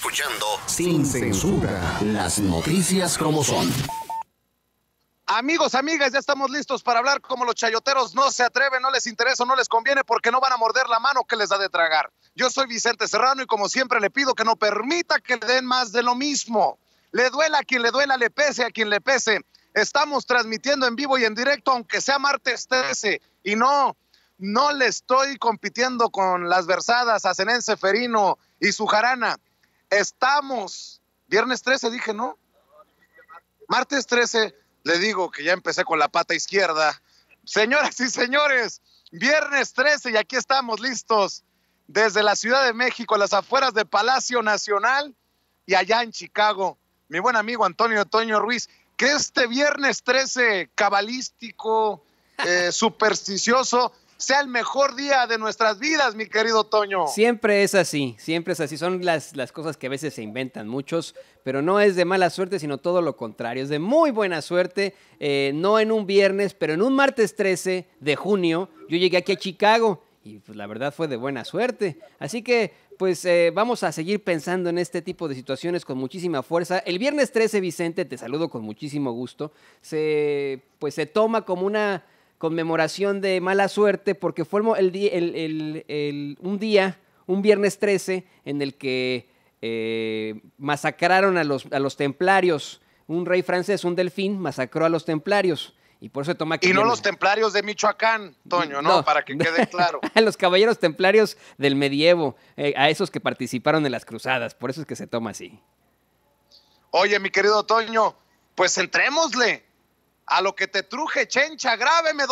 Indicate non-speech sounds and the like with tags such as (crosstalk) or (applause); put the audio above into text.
escuchando Sin Censura, las noticias como son. Amigos, amigas, ya estamos listos para hablar como los chayoteros no se atreven, no les interesa, no les conviene porque no van a morder la mano que les da de tragar. Yo soy Vicente Serrano y como siempre le pido que no permita que le den más de lo mismo. Le duela a quien le duela, le pese a quien le pese. Estamos transmitiendo en vivo y en directo, aunque sea martes 13. Y no, no le estoy compitiendo con las versadas a Ferino y su jarana estamos. Viernes 13 dije, ¿no? Martes 13 le digo que ya empecé con la pata izquierda. Señoras y señores, viernes 13 y aquí estamos listos desde la Ciudad de México, a las afueras de Palacio Nacional y allá en Chicago. Mi buen amigo Antonio Toño Ruiz, que este viernes 13 cabalístico, eh, supersticioso, sea el mejor día de nuestras vidas, mi querido Toño. Siempre es así, siempre es así. Son las, las cosas que a veces se inventan muchos, pero no es de mala suerte, sino todo lo contrario. Es de muy buena suerte, eh, no en un viernes, pero en un martes 13 de junio. Yo llegué aquí a Chicago y pues, la verdad fue de buena suerte. Así que pues eh, vamos a seguir pensando en este tipo de situaciones con muchísima fuerza. El viernes 13, Vicente, te saludo con muchísimo gusto. Se pues se toma como una conmemoración de mala suerte porque fue el, un día, un viernes 13, en el que eh, masacraron a los, templarios. Un rey francés, un delfín, masacró a los templarios. Y por eso toma Y no los templarios de Michoacán, Toño, ¿no? Para que quede (laughs) claro. a los caballeros templarios del medievo, eh, a esos que participaron en las cruzadas, por eso es que se toma así. Oye, mi querido Toño, pues entrémosle a lo que te truje, chencha, grábeme.